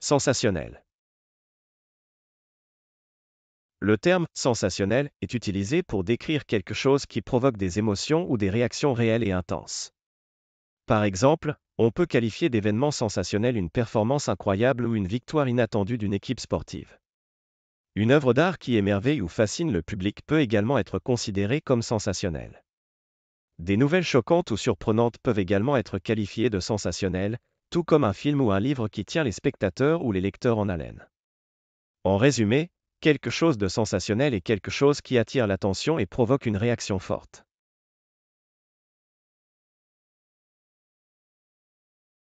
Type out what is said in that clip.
Sensationnel. Le terme sensationnel est utilisé pour décrire quelque chose qui provoque des émotions ou des réactions réelles et intenses. Par exemple, on peut qualifier d'événement sensationnel une performance incroyable ou une victoire inattendue d'une équipe sportive. Une œuvre d'art qui émerveille ou fascine le public peut également être considérée comme sensationnelle. Des nouvelles choquantes ou surprenantes peuvent également être qualifiées de sensationnelles, tout comme un film ou un livre qui tient les spectateurs ou les lecteurs en haleine. En résumé, quelque chose de sensationnel est quelque chose qui attire l'attention et provoque une réaction forte.